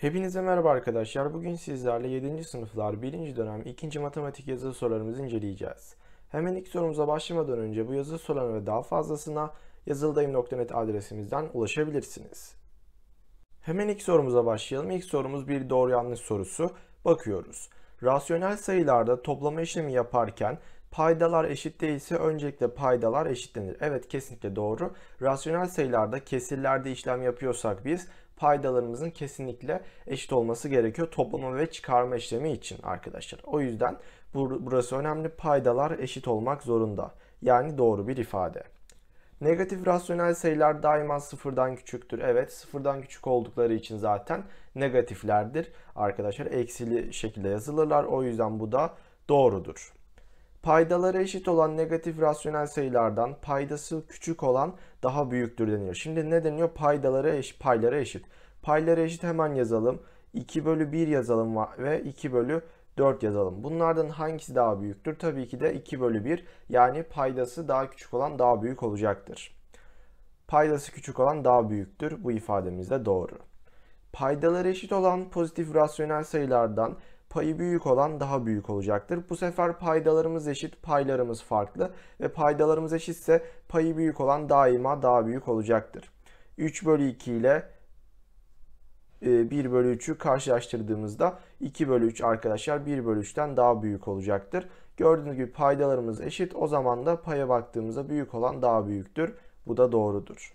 Hepinize merhaba arkadaşlar. Bugün sizlerle 7. sınıflar 1. dönem 2. matematik yazılı sorularımızı inceleyeceğiz. Hemen ilk sorumuza başlamadan önce bu yazılı sorularına ve daha fazlasına yazıldayım.net adresimizden ulaşabilirsiniz. Hemen ilk sorumuza başlayalım. İlk sorumuz bir doğru yanlış sorusu. Bakıyoruz. Rasyonel sayılarda toplama işlemi yaparken paydalar eşit değilse öncelikle paydalar eşitlenir. Evet kesinlikle doğru. Rasyonel sayılarda kesirlerde işlem yapıyorsak biz paydalarımızın kesinlikle eşit olması gerekiyor toplama ve çıkarma işlemi için arkadaşlar. O yüzden burası önemli paydalar eşit olmak zorunda. Yani doğru bir ifade. Negatif rasyonel sayılar daima sıfırdan küçüktür. Evet sıfırdan küçük oldukları için zaten negatiflerdir. Arkadaşlar eksili şekilde yazılırlar. O yüzden bu da doğrudur. Paydalara eşit olan negatif rasyonel sayılardan paydası küçük olan daha büyüktür deniyor. Şimdi ne deniyor? Paydaları eşit, Paylara eşit. Payları eşit hemen yazalım. 2 bölü 1 yazalım ve 2 bölü 4 yazalım. Bunlardan hangisi daha büyüktür? Tabii ki de 2 bölü 1 yani paydası daha küçük olan daha büyük olacaktır. Paydası küçük olan daha büyüktür. Bu ifademiz de doğru. Paydaları eşit olan pozitif rasyonel sayılardan payı büyük olan daha büyük olacaktır. Bu sefer paydalarımız eşit, paylarımız farklı ve paydalarımız eşitse payı büyük olan daima daha büyük olacaktır. 3 bölü 2 ile 1 e, bölü 3'ü karşılaştırdığımızda 2 bölü 3 arkadaşlar 1 bölü 3'ten daha büyük olacaktır. Gördüğünüz gibi paydalarımız eşit o zaman da paya baktığımızda büyük olan daha büyüktür. Bu da doğrudur.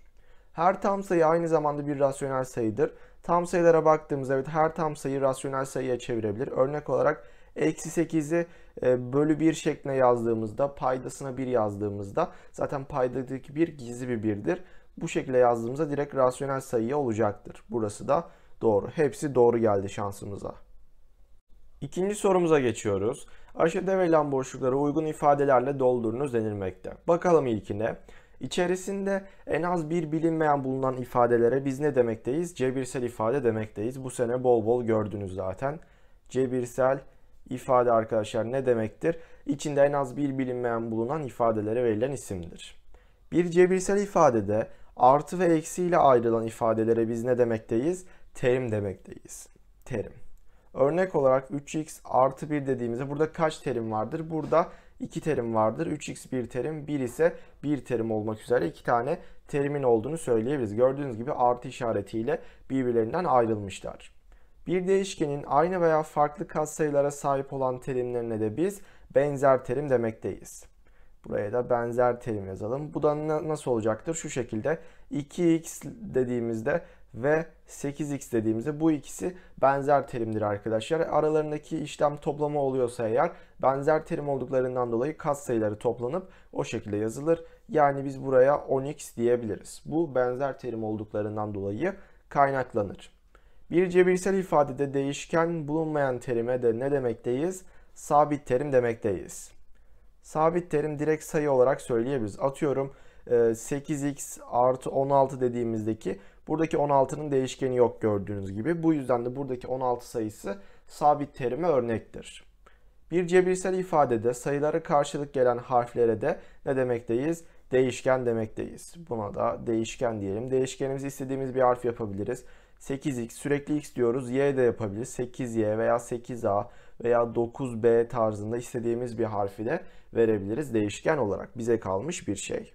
Her tam sayı aynı zamanda bir rasyonel sayıdır. Tam sayılara baktığımızda evet her tam sayı rasyonel sayıya çevirebilir. Örnek olarak eksi 8'i e, bölü 1 şeklinde yazdığımızda paydasına 1 yazdığımızda zaten paydadaki 1 gizli bir 1'dir. Bu şekilde yazdığımızda direkt rasyonel sayıya olacaktır. Burası da doğru. Hepsi doğru geldi şansımıza. İkinci sorumuza geçiyoruz. Aşağıda verilen boşlukları uygun ifadelerle doldurunuz denilmekte. Bakalım ilkine. İçerisinde en az bir bilinmeyen bulunan ifadelere biz ne demekteyiz? Cebirsel ifade demekteyiz. Bu sene bol bol gördünüz zaten. Cebirsel ifade arkadaşlar ne demektir? İçinde en az bir bilinmeyen bulunan ifadelere verilen isimdir. Bir cebirsel ifadede artı ve eksi ile ayrılan ifadelere biz ne demekteyiz? Terim demekteyiz. Terim. Örnek olarak 3x artı 1 dediğimizde burada kaç terim vardır? Burada 2 terim vardır. 3x bir terim, 1 ise bir terim olmak üzere iki tane terimin olduğunu söyleyebiliriz. Gördüğünüz gibi artı işaretiyle birbirlerinden ayrılmışlar. Bir değişkenin aynı veya farklı katsayılara sahip olan terimlerine de biz benzer terim demekteyiz. Buraya da benzer terim yazalım. Bu da nasıl olacaktır? Şu şekilde 2x dediğimizde ve 8x dediğimizde bu ikisi benzer terimdir arkadaşlar. Aralarındaki işlem toplama oluyorsa eğer benzer terim olduklarından dolayı katsayıları toplanıp o şekilde yazılır. Yani biz buraya 10x diyebiliriz. Bu benzer terim olduklarından dolayı kaynaklanır. Bir cebirsel ifadede değişken bulunmayan terime de ne demekteyiz? Sabit terim demekteyiz. Sabit terim direkt sayı olarak söyleyebiliriz. Atıyorum 8x e, artı 16 dediğimizdeki Buradaki 16'nın değişkeni yok gördüğünüz gibi. Bu yüzden de buradaki 16 sayısı sabit terime örnektir. Bir cebirsel ifadede sayılara karşılık gelen harflere de ne demekteyiz? Değişken demekteyiz. Buna da değişken diyelim. Değişkenimizi istediğimiz bir harf yapabiliriz. 8x sürekli x diyoruz. Y de yapabiliriz. 8y veya 8a veya 9b tarzında istediğimiz bir harfi de verebiliriz değişken olarak. Bize kalmış bir şey.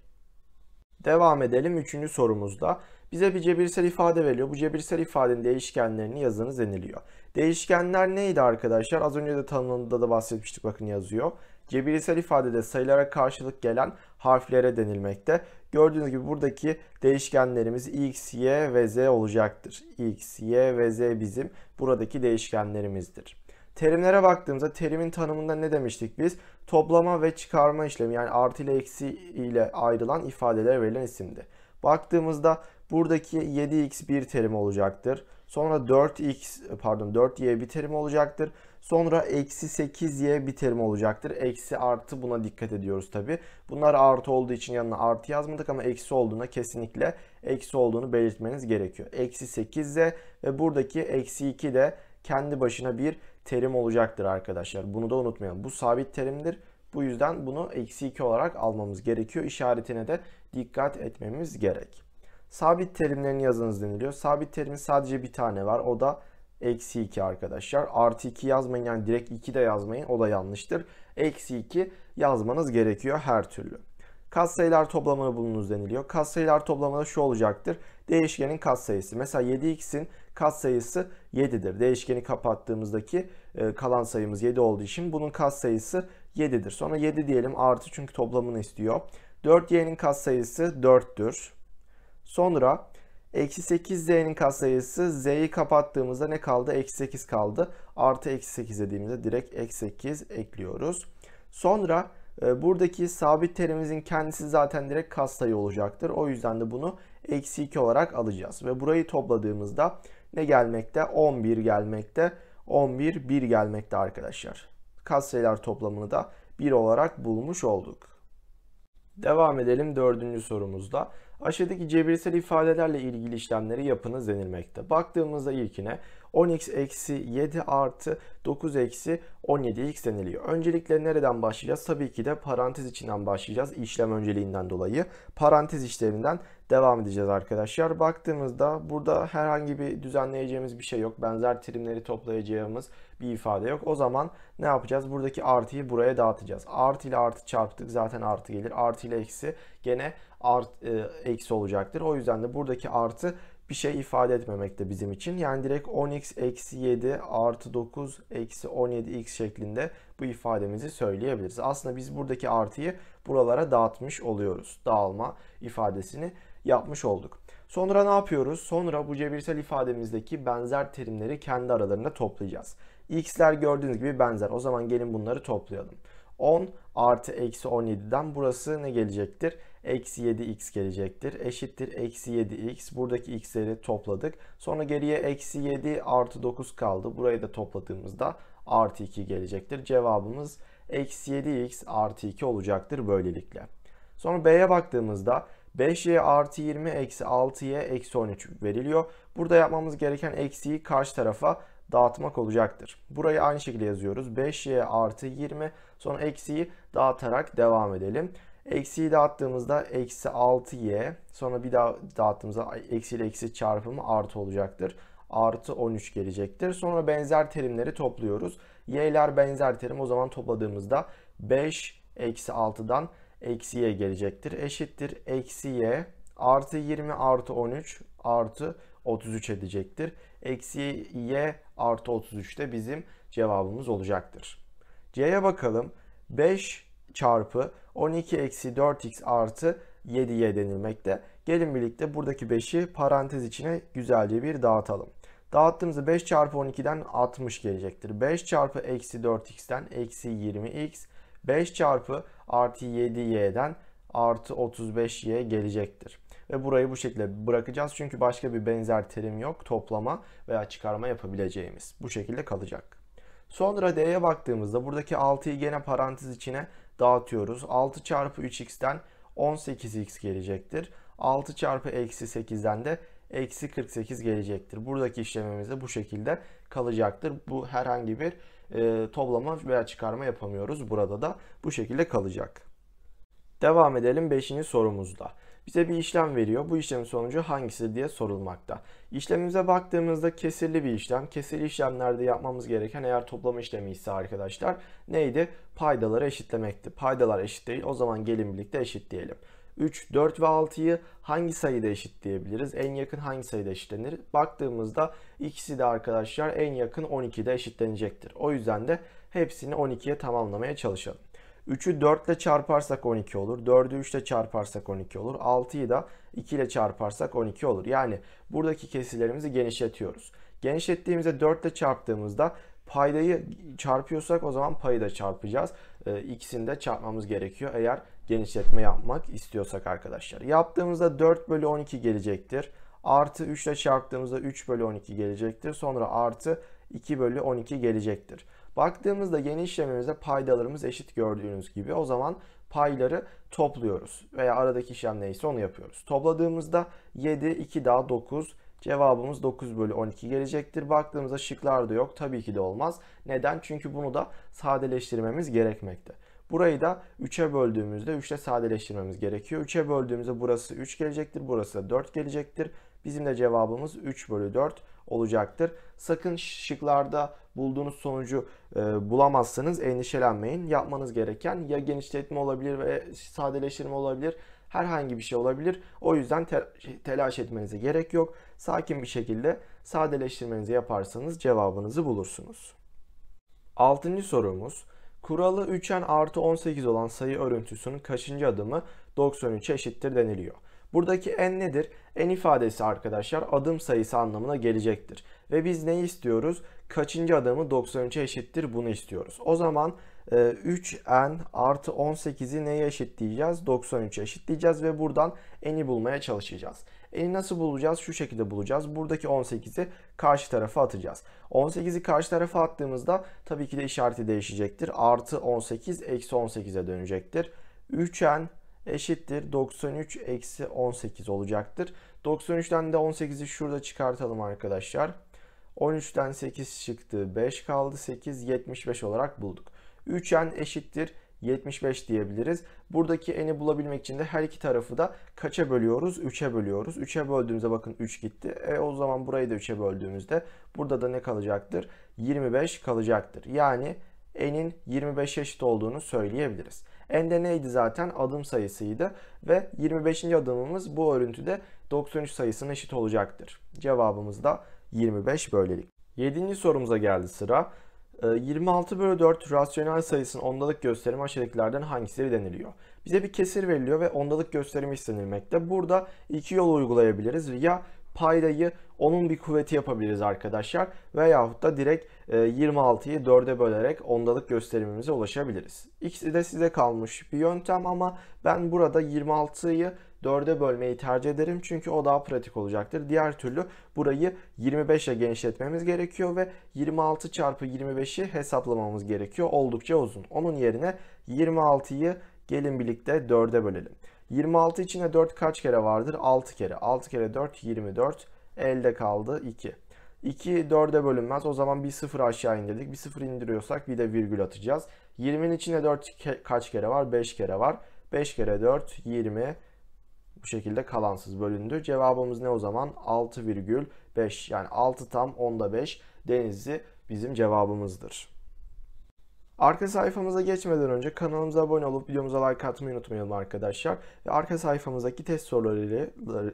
Devam edelim 3. sorumuzda. Bize bir cebirsel ifade veriyor. Bu cebirsel ifadenin değişkenlerini yazınız deniliyor. Değişkenler neydi arkadaşlar? Az önce de tanımında da bahsetmiştik bakın yazıyor. Cebirsel ifadede sayılara karşılık gelen harflere denilmekte. Gördüğünüz gibi buradaki değişkenlerimiz x, y ve z olacaktır. x, y ve z bizim buradaki değişkenlerimizdir. Terimlere baktığımızda terimin tanımında ne demiştik biz? Toplama ve çıkarma işlemi yani artı ile eksi ile ayrılan ifadeler verilen isimdi. Baktığımızda Buradaki 7x bir terim olacaktır. Sonra 4x pardon 4y bir terim olacaktır. Sonra eksi 8y bir terim olacaktır. Eksi artı buna dikkat ediyoruz tabi. Bunlar artı olduğu için yanına artı yazmadık ama eksi olduğuna kesinlikle eksi olduğunu belirtmeniz gerekiyor. Eksi 8z ve buradaki eksi 2 de kendi başına bir terim olacaktır arkadaşlar. Bunu da unutmayalım. Bu sabit terimdir. Bu yüzden bunu eksi 2 olarak almamız gerekiyor. İşaretine de dikkat etmemiz gerek. Sabit terimlerini yazınız deniliyor. Sabit terimin sadece bir tane var. O da eksi 2 arkadaşlar. Artı 2 yazmayın yani direkt 2 de yazmayın. O da yanlıştır. Eksi 2 yazmanız gerekiyor her türlü. Katsayılar toplamını bulunuz deniliyor. Katsayılar toplamı da şu olacaktır. Değişkenin katsayısı. Mesela 7x'in katsayısı 7'dir. Değişkeni kapattığımızdaki e, kalan sayımız 7 olduğu için bunun katsayısı 7'dir. Sonra 7 diyelim artı çünkü toplamını istiyor. 4y'nin katsayısı 4'tür. Sonra eksi 8z'nin katsayısı z'yi kapattığımızda ne kaldı? Eksi 8 kaldı. Artı eksi 8 dediğimizde direkt eksi 8 ekliyoruz. Sonra e, buradaki sabit terimizin kendisi zaten direkt katsayı olacaktır. O yüzden de bunu eksi 2 olarak alacağız. Ve burayı topladığımızda ne gelmekte? 11 gelmekte. 11, 1 gelmekte arkadaşlar. Katsayılar toplamını da 1 olarak bulmuş olduk. Devam edelim dördüncü sorumuzda. Aşağıdaki cebirsel ifadelerle ilgili işlemleri yapınız denilmekte. Baktığımızda ilkine 10x eksi 7 artı 9 eksi 17x deniliyor. Öncelikle nereden başlayacağız? Tabii ki de parantez içinden başlayacağız. İşlem önceliğinden dolayı. Parantez işlerinden devam edeceğiz arkadaşlar. Baktığımızda burada herhangi bir düzenleyeceğimiz bir şey yok. Benzer terimleri toplayacağımız bir ifade yok. O zaman ne yapacağız? Buradaki artıyı buraya dağıtacağız. Artı ile artı çarptık. Zaten artı gelir. Artı ile eksi gene art, e, eksi olacaktır. O yüzden de buradaki artı bir şey ifade etmemekte bizim için. Yani direkt 10x eksi 7 artı 9 eksi 17x şeklinde bu ifademizi söyleyebiliriz. Aslında biz buradaki artıyı buralara dağıtmış oluyoruz. Dağılma ifadesini yapmış olduk. Sonra ne yapıyoruz? Sonra bu cebirsel ifademizdeki benzer terimleri kendi aralarında toplayacağız. x'ler gördüğünüz gibi benzer. O zaman gelin bunları toplayalım. 10 artı eksi 17'den burası ne gelecektir? eksi 7x gelecektir. Eşittir eksi 7x. Buradaki x'leri topladık. Sonra geriye eksi 7 artı 9 kaldı. Burayı da topladığımızda artı 2 gelecektir. Cevabımız eksi 7x artı 2 olacaktır böylelikle. Sonra b'ye baktığımızda 5y artı 20 eksi 6y eksi 13 veriliyor. Burada yapmamız gereken eksiyi karşı tarafa dağıtmak olacaktır. Burayı aynı şekilde yazıyoruz. 5y artı 20 sonra eksiyi dağıtarak devam edelim. Eksiyi dağıttığımızda eksi 6y. Sonra bir daha dağıttığımızda eksi ile eksi çarpımı artı olacaktır. Artı 13 gelecektir. Sonra benzer terimleri topluyoruz. Y'ler benzer terim. O zaman topladığımızda 5 eksi 6'dan eksi y gelecektir. Eşittir eksi y artı 20 artı 13 artı 33 edecektir. Eksi y artı 33 de bizim cevabımız olacaktır. C'ye bakalım. 5 çarpı 12 eksi 4x artı 7y denilmekte. Gelin birlikte buradaki 5'i parantez içine güzelce bir dağıtalım. Dağıttığımızda 5 çarpı 12'den 60 gelecektir. 5 çarpı eksi 4 xden eksi 20x. 5 çarpı artı 7y'den artı 35y gelecektir. Ve burayı bu şekilde bırakacağız. Çünkü başka bir benzer terim yok. Toplama veya çıkarma yapabileceğimiz. Bu şekilde kalacak. Sonra D'ye baktığımızda buradaki 6'yı gene parantez içine dağıtıyoruz. 6 çarpı 3x'ten 18x gelecektir. 6 çarpı eksi 8'den de eksi 48 gelecektir. Buradaki işlemimiz de bu şekilde kalacaktır. Bu herhangi bir e, toplama veya çıkarma yapamıyoruz. Burada da bu şekilde kalacak. Devam edelim 5. sorumuzda bize bir işlem veriyor. Bu işlemin sonucu hangisi diye sorulmakta. İşlemimize baktığımızda kesirli bir işlem. Kesirli işlemlerde yapmamız gereken eğer toplama işlemi ise arkadaşlar neydi? Paydaları eşitlemekti. Paydalar eşit değil. O zaman gelin birlikte eşitleyelim. 3, 4 ve 6'yı hangi sayıda eşit diyebiliriz? En yakın hangi sayıda eşitlenir? Baktığımızda ikisi de arkadaşlar en yakın 12'de eşitlenecektir. O yüzden de hepsini 12'ye tamamlamaya çalışalım. 3'ü 4 ile çarparsak 12 olur. 4'ü 3 ile çarparsak 12 olur. 6'yı da 2 ile çarparsak 12 olur. Yani buradaki kesirlerimizi genişletiyoruz. Genişlettiğimizde 4 ile çarptığımızda paydayı çarpıyorsak o zaman payı da çarpacağız. E, ikisini de çarpmamız gerekiyor eğer genişletme yapmak istiyorsak arkadaşlar. Yaptığımızda 4 bölü 12 gelecektir. Artı 3 ile çarptığımızda 3 bölü 12 gelecektir. Sonra artı 2 bölü 12 gelecektir. Baktığımızda yeni işlemimizde paydalarımız eşit gördüğünüz gibi o zaman payları topluyoruz veya aradaki işlem neyse onu yapıyoruz. Topladığımızda 7, 2 daha 9 cevabımız 9 bölü 12 gelecektir. Baktığımızda şıklar da yok tabii ki de olmaz. Neden? Çünkü bunu da sadeleştirmemiz gerekmekte. Burayı da 3'e böldüğümüzde 3 3'te sadeleştirmemiz gerekiyor. 3'e böldüğümüzde burası 3 gelecektir, burası da 4 gelecektir. Bizim de cevabımız 3 bölü 4 olacaktır. Sakın şıklarda bulduğunuz sonucu e, bulamazsanız endişelenmeyin. Yapmanız gereken ya genişletme olabilir ve sadeleştirme olabilir. Herhangi bir şey olabilir. O yüzden te şey, telaş etmenize gerek yok. Sakin bir şekilde sadeleştirmenizi yaparsanız cevabınızı bulursunuz. Altıncı sorumuz. Kuralı 3n artı 18 olan sayı örüntüsünün kaçıncı adımı 93'e eşittir deniliyor. Buradaki n nedir? N ifadesi arkadaşlar adım sayısı anlamına gelecektir. Ve biz ne istiyoruz? Kaçıncı adımı 93'e eşittir bunu istiyoruz. O zaman 3n e, artı 18'i neye eşitleyeceğiz? 93'e eşitleyeceğiz ve buradan n'i bulmaya çalışacağız. N'i nasıl bulacağız? Şu şekilde bulacağız. Buradaki 18'i karşı tarafa atacağız. 18'i karşı tarafa attığımızda tabii ki de işareti değişecektir. Artı 18 eksi 18'e dönecektir. 3n eşittir 93 eksi 18 olacaktır. 93'ten de 18'i şurada çıkartalım arkadaşlar. 13'ten 8 çıktı 5 kaldı 8 75 olarak bulduk. 3n eşittir 75 diyebiliriz. Buradaki n'i bulabilmek için de her iki tarafı da kaça bölüyoruz? 3'e bölüyoruz. 3'e böldüğümüzde bakın 3 gitti. E o zaman burayı da 3'e böldüğümüzde burada da ne kalacaktır? 25 kalacaktır. Yani n'in 25 eşit olduğunu söyleyebiliriz. Ende neydi zaten? Adım sayısıydı ve 25. adımımız bu örüntüde 93 sayısına eşit olacaktır. Cevabımız da 25 böylelik. 7. sorumuza geldi sıra. 26 ee, bölü 4 rasyonel sayısının ondalık gösterimi aşağıdakilerden hangisi deniliyor. Bize bir kesir veriliyor ve ondalık gösterimi istenilmekte. Burada iki yol uygulayabiliriz. Ya paydayı onun bir kuvveti yapabiliriz arkadaşlar. Veyahut da direkt 26'yı e, 4'e bölerek ondalık gösterimimize ulaşabiliriz. İkisi de size kalmış bir yöntem ama ben burada 26'yı 4'e bölmeyi tercih ederim. Çünkü o daha pratik olacaktır. Diğer türlü burayı 25'e genişletmemiz gerekiyor ve 26 çarpı 25'i hesaplamamız gerekiyor. Oldukça uzun. Onun yerine 26'yı gelin birlikte 4'e bölelim. 26 içinde 4 kaç kere vardır? 6 kere. 6 kere 4 24. Elde kaldı 2. 2 4'e bölünmez. O zaman bir sıfır aşağı indirdik. Bir sıfır indiriyorsak bir de virgül atacağız. 20'nin içinde 4 ke kaç kere var? 5 kere var. 5 kere 4 20. Bu şekilde kalansız bölündü. Cevabımız ne o zaman? 6,5 yani 6 tam 10'da 5 Denizli bizim cevabımızdır. Arka sayfamıza geçmeden önce kanalımıza abone olup videomuza like atmayı unutmayalım arkadaşlar. Ve arka sayfamızdaki test sorularıyla,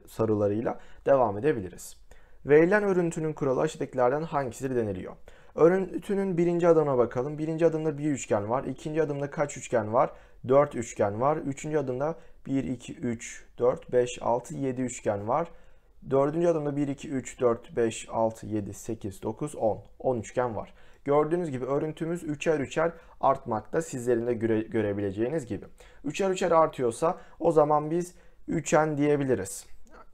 sorularıyla devam edebiliriz. Verilen örüntünün kuralı aşağıdakilerden hangisidir deniliyor? Örüntünün birinci adına bakalım. Birinci adımda bir üçgen var. İkinci adımda kaç üçgen var? Dört üçgen var. Üçüncü adımda 1, 2, 3, 4, 5, 6, 7 üçgen var. Dördüncü adımda 1, 2, 3, 4, 5, 6, 7, 8, 9, 10. 10 üçgen var. Gördüğünüz gibi örüntümüz üçer üçer artmakta sizlerin de göre, görebileceğiniz gibi. Üçer üçer artıyorsa o zaman biz üçen diyebiliriz.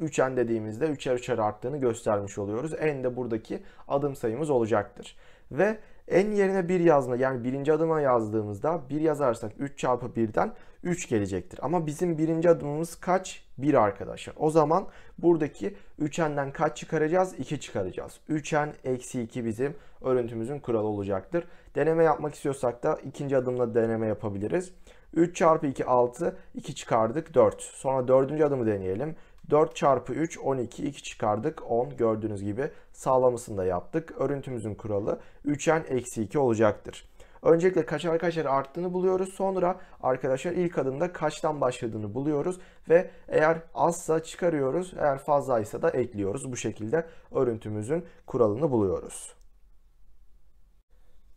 3n dediğimizde 3'er 3'er arttığını göstermiş oluyoruz. n de buradaki adım sayımız olacaktır. Ve n yerine 1 yazma yani birinci adıma yazdığımızda 1 yazarsak 3 çarpı 1'den 3 gelecektir. Ama bizim birinci adımımız kaç? 1 arkadaşlar. O zaman buradaki 3n'den kaç çıkaracağız? 2 çıkaracağız. 3n eksi 2 bizim örüntümüzün kuralı olacaktır. Deneme yapmak istiyorsak da ikinci adımla deneme yapabiliriz. 3 çarpı 2 6, 2 çıkardık 4. Sonra dördüncü adımı deneyelim. 4 çarpı 3 12 2 çıkardık 10 gördüğünüz gibi sağlamasını da yaptık. Örüntümüzün kuralı 3n eksi 2 olacaktır. Öncelikle kaçar kaçar arttığını buluyoruz. Sonra arkadaşlar ilk adımda kaçtan başladığını buluyoruz. Ve eğer azsa çıkarıyoruz. Eğer fazlaysa da ekliyoruz. Bu şekilde örüntümüzün kuralını buluyoruz.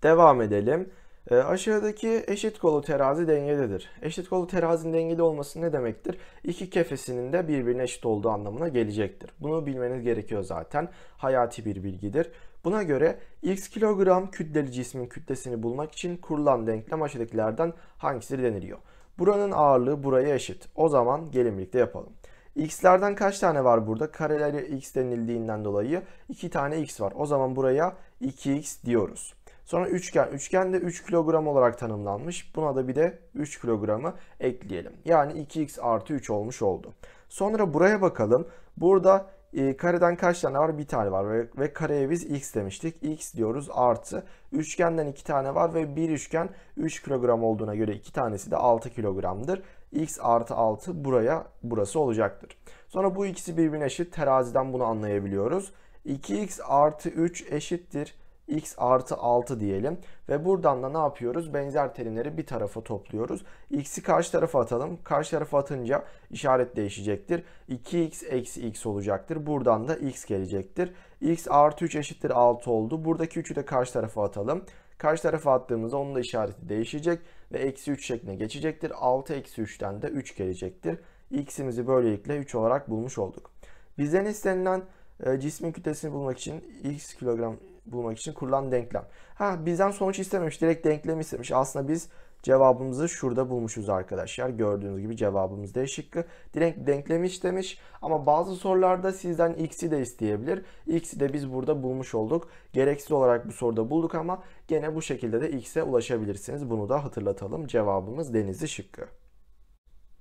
Devam edelim. E, aşağıdaki eşit kolu terazi dengededir. Eşit kolu terazinin dengede olması ne demektir? İki kefesinin de birbirine eşit olduğu anlamına gelecektir. Bunu bilmeniz gerekiyor zaten. Hayati bir bilgidir. Buna göre x kilogram kütleli cismin kütlesini bulmak için kurulan denklem aşağıdakilerden hangisi deniliyor? Buranın ağırlığı buraya eşit. O zaman gelin birlikte yapalım. X'lerden kaç tane var burada? Kareleri x denildiğinden dolayı 2 tane x var. O zaman buraya 2x diyoruz. Sonra üçgen. Üçgen de 3 kilogram olarak tanımlanmış. Buna da bir de 3 kilogramı ekleyelim. Yani 2x artı 3 olmuş oldu. Sonra buraya bakalım. Burada e, kareden kaç tane var? Bir tane var ve, ve kareye biz x demiştik. x diyoruz artı. Üçgenden iki tane var ve bir üçgen 3 kilogram olduğuna göre iki tanesi de 6 kilogramdır. x artı 6 buraya burası olacaktır. Sonra bu ikisi birbirine eşit. Teraziden bunu anlayabiliyoruz. 2x artı 3 eşittir x artı 6 diyelim. Ve buradan da ne yapıyoruz? Benzer terimleri bir tarafa topluyoruz. x'i karşı tarafa atalım. Karşı tarafa atınca işaret değişecektir. 2x eksi x olacaktır. Buradan da x gelecektir. x artı 3 eşittir 6 oldu. Buradaki 3'ü de karşı tarafa atalım. Karşı tarafa attığımızda onun da işareti değişecek ve eksi 3 şeklinde geçecektir. 6 eksi 3'ten de 3 gelecektir. x'imizi böylelikle 3 olarak bulmuş olduk. Bizden istenilen e, cismin kütlesini bulmak için x kilogram bulmak için kurulan denklem. Ha bizden sonuç istememiş, direkt denklemi istemiş. Aslında biz cevabımızı şurada bulmuşuz arkadaşlar. Gördüğünüz gibi cevabımız D şıkkı. Direkt denklemi istemiş ama bazı sorularda sizden x'i de isteyebilir. X'i de biz burada bulmuş olduk. Gereksiz olarak bu soruda bulduk ama gene bu şekilde de x'e ulaşabilirsiniz. Bunu da hatırlatalım. Cevabımız denizli şıkkı.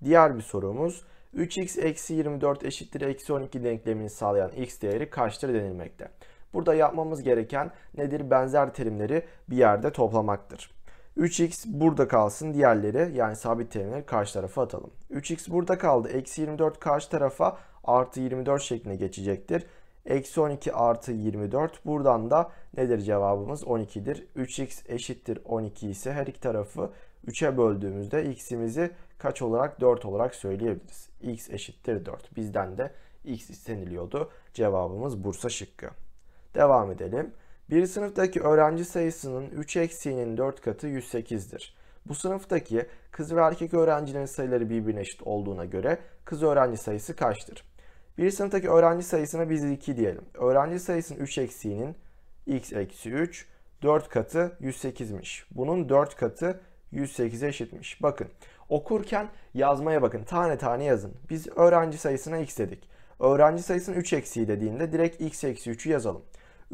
Diğer bir sorumuz. 3x eksi 24 eşittir eksi 12 denklemini sağlayan x değeri kaçtır denilmekte. Burada yapmamız gereken nedir? Benzer terimleri bir yerde toplamaktır. 3x burada kalsın diğerleri yani sabit terimleri karşı tarafa atalım. 3x burada kaldı. Eksi 24 karşı tarafa artı 24 şeklinde geçecektir. Eksi 12 artı 24 buradan da nedir cevabımız 12'dir. 3x eşittir 12 ise her iki tarafı 3'e böldüğümüzde x'imizi kaç olarak 4 olarak söyleyebiliriz. x eşittir 4 bizden de x isteniliyordu. Cevabımız Bursa şıkkı. Devam edelim. Bir sınıftaki öğrenci sayısının 3 eksiğinin 4 katı 108'dir. Bu sınıftaki kız ve erkek öğrencilerin sayıları birbirine eşit olduğuna göre kız öğrenci sayısı kaçtır? Bir sınıftaki öğrenci sayısına biz 2 diyelim. Öğrenci sayısının 3 eksiğinin x eksi 3 4 katı 108'miş. Bunun 4 katı 108'e eşitmiş. Bakın okurken yazmaya bakın. Tane tane yazın. Biz öğrenci sayısına x dedik. Öğrenci sayısının 3 eksiği dediğinde direkt x eksi 3'ü yazalım.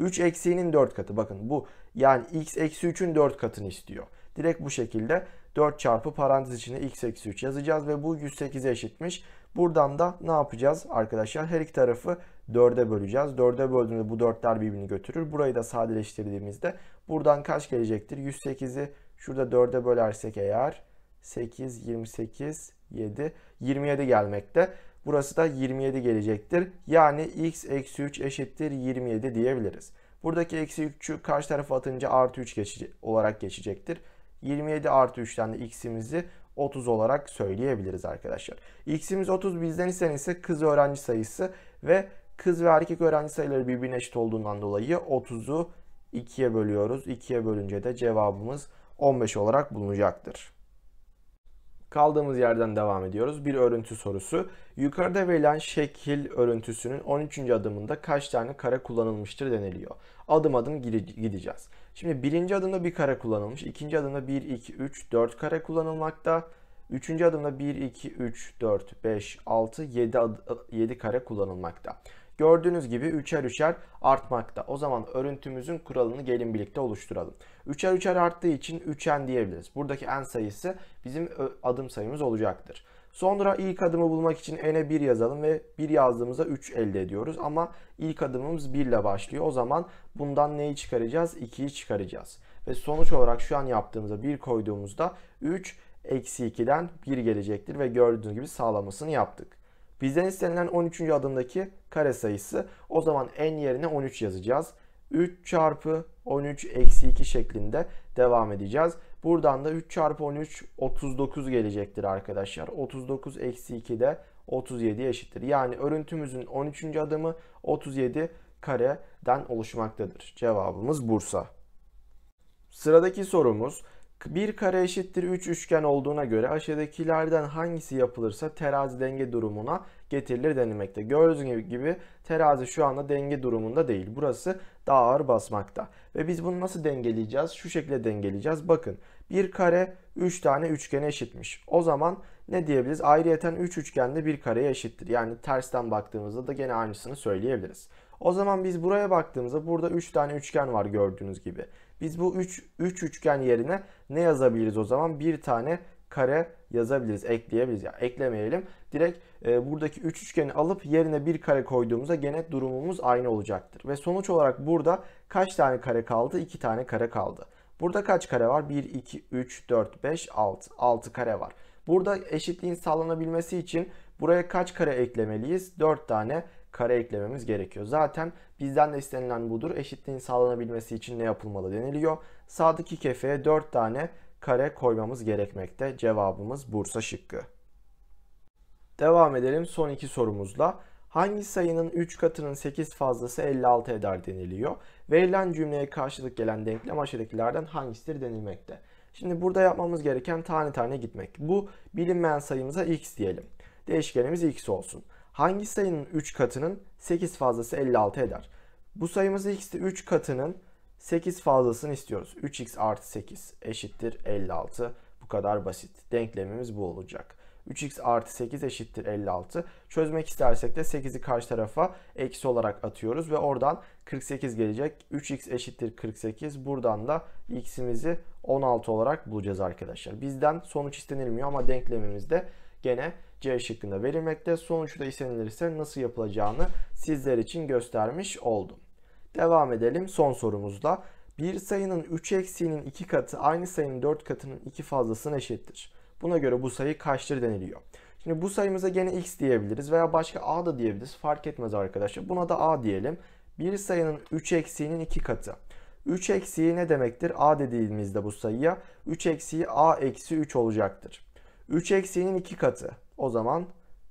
3 eksiğinin 4 katı. Bakın bu yani x eksi 3'ün 4 katını istiyor. Direkt bu şekilde 4 çarpı parantez içinde x eksi 3 yazacağız ve bu 108'e eşitmiş. Buradan da ne yapacağız arkadaşlar? Her iki tarafı 4'e böleceğiz. 4'e böldüğümüzde bu 4'ler birbirini götürür. Burayı da sadeleştirdiğimizde buradan kaç gelecektir? 108'i şurada 4'e bölersek eğer 8, 28, 7, 27 gelmekte. Burası da 27 gelecektir. Yani x eksi 3 eşittir 27 diyebiliriz. Buradaki eksi 3'ü karşı tarafa atınca artı 3 geçici, olarak geçecektir. 27 artı 3'ten de x'imizi 30 olarak söyleyebiliriz arkadaşlar. X'imiz 30 bizden ise kız öğrenci sayısı ve kız ve erkek öğrenci sayıları birbirine eşit olduğundan dolayı 30'u 2'ye bölüyoruz. 2'ye bölünce de cevabımız 15 olarak bulunacaktır. Kaldığımız yerden devam ediyoruz. Bir örüntü sorusu. Yukarıda verilen şekil örüntüsünün 13. adımında kaç tane kare kullanılmıştır deniliyor. Adım adım gideceğiz. Şimdi birinci adımda bir kare kullanılmış. ikinci adımda 1, 2, 3, 4 kare kullanılmakta. Üçüncü adımda 1, 2, 3, 4, 5, 6, 7, 7 kare kullanılmakta. Gördüğünüz gibi üçer üçer artmakta. O zaman örüntümüzün kuralını gelin birlikte oluşturalım. Üçer üçer arttığı için 3n diyebiliriz. Buradaki n sayısı bizim adım sayımız olacaktır. Sonra ilk adımı bulmak için n'e 1 yazalım ve 1 yazdığımızda 3 elde ediyoruz. Ama ilk adımımız 1 ile başlıyor. O zaman bundan neyi çıkaracağız? 2'yi çıkaracağız. Ve sonuç olarak şu an yaptığımızda 1 koyduğumuzda 3 eksi 2'den 1 gelecektir. Ve gördüğünüz gibi sağlamasını yaptık. Bizden istenilen 13. adımdaki kare sayısı. O zaman n yerine 13 yazacağız. 3 çarpı 13 eksi 2 şeklinde devam edeceğiz. Buradan da 3 çarpı 13 39 gelecektir arkadaşlar. 39 eksi 2 de 37 eşittir. Yani örüntümüzün 13. adımı 37 kareden oluşmaktadır. Cevabımız Bursa. Sıradaki sorumuz bir kare eşittir 3 üçgen olduğuna göre aşağıdakilerden hangisi yapılırsa terazi denge durumuna getirilir denilmekte. Gördüğünüz gibi terazi şu anda denge durumunda değil. Burası daha ağır basmakta. Ve biz bunu nasıl dengeleyeceğiz? Şu şekilde dengeleyeceğiz. Bakın bir kare 3 tane üçgene eşitmiş. O zaman ne diyebiliriz? Ayrıyeten 3 de bir kareye eşittir. Yani tersten baktığımızda da gene aynısını söyleyebiliriz. O zaman biz buraya baktığımızda burada 3 tane üçgen var gördüğünüz gibi. Biz bu 3 üç üçgen yerine ne yazabiliriz o zaman? Bir tane kare yazabiliriz, ekleyebiliriz. Yani eklemeyelim. Direkt e, buradaki 3 üçgeni alıp yerine bir kare koyduğumuzda gene durumumuz aynı olacaktır. Ve sonuç olarak burada kaç tane kare kaldı? 2 tane kare kaldı. Burada kaç kare var? 1, 2, 3, 4, 5, 6. 6 kare var. Burada eşitliğin sağlanabilmesi için buraya kaç kare eklemeliyiz? 4 tane kare eklememiz gerekiyor. Zaten bizden de istenilen budur. Eşitliğin sağlanabilmesi için ne yapılmalı deniliyor. Sağdaki kefeye 4 tane kare koymamız gerekmekte. Cevabımız Bursa şıkkı. Devam edelim son iki sorumuzla. Hangi sayının 3 katının 8 fazlası 56 eder deniliyor. Verilen cümleye karşılık gelen denklem aşağıdakilerden hangisidir denilmekte. Şimdi burada yapmamız gereken tane tane gitmek. Bu bilinmeyen sayımıza x diyelim. Değişkenimiz x olsun hangi sayının 3 katının 8 fazlası 56 eder? Bu sayımız x'te 3 katının 8 fazlasını istiyoruz. 3x artı 8 eşittir 56. Bu kadar basit. Denklemimiz bu olacak. 3x artı 8 eşittir 56. Çözmek istersek de 8'i karşı tarafa eksi olarak atıyoruz ve oradan 48 gelecek. 3x eşittir 48. Buradan da x'imizi 16 olarak bulacağız arkadaşlar. Bizden sonuç istenilmiyor ama denklemimizde gene C şıkkında verilmekte. Sonuçta istenilirse nasıl yapılacağını sizler için göstermiş oldum. Devam edelim son sorumuzda. Bir sayının 3 eksiğinin 2 katı aynı sayının 4 katının 2 fazlasına eşittir. Buna göre bu sayı kaçtır deniliyor. Şimdi bu sayımıza gene x diyebiliriz veya başka a da diyebiliriz. Fark etmez arkadaşlar. Buna da a diyelim. Bir sayının 3 eksiğinin 2 katı. 3 eksiği ne demektir? A dediğimizde bu sayıya 3 eksiği A eksi 3 olacaktır. 3 eksiğinin 2 katı. O zaman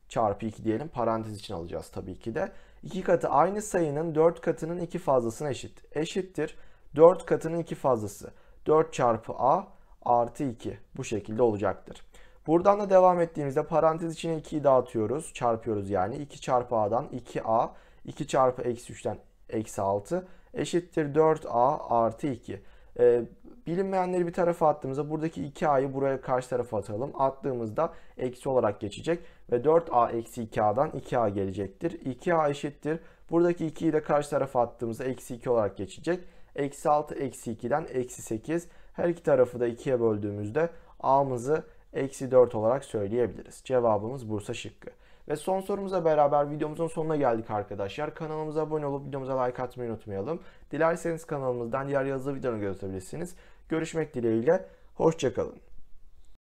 çarpı 2 diyelim parantez için alacağız tabii ki de. 2 katı aynı sayının 4 katının 2 fazlasına eşit. Eşittir 4 katının 2 fazlası. 4 çarpı a artı 2 bu şekilde olacaktır. Buradan da devam ettiğimizde parantez içine 2'yi dağıtıyoruz. Çarpıyoruz yani. 2 çarpı a'dan 2a. 2 çarpı eksi 3'ten eksi 6 eşittir 4a artı 2. Ee, Bilinmeyenleri bir tarafa attığımızda buradaki 2a'yı buraya karşı tarafa atalım. Attığımızda eksi olarak geçecek ve 4a eksi 2a'dan 2a gelecektir. 2a eşittir. Buradaki 2'yi de karşı tarafa attığımızda eksi 2 olarak geçecek. Eksi 6 eksi 2'den eksi 8. Her iki tarafı da 2'ye böldüğümüzde a'mızı eksi 4 olarak söyleyebiliriz. Cevabımız Bursa şıkkı. Ve son sorumuza beraber videomuzun sonuna geldik arkadaşlar. Kanalımıza abone olup videomuza like atmayı unutmayalım. Dilerseniz kanalımızdan diğer yazılı videonu gösterebilirsiniz. Görüşmek dileğiyle, hoşçakalın.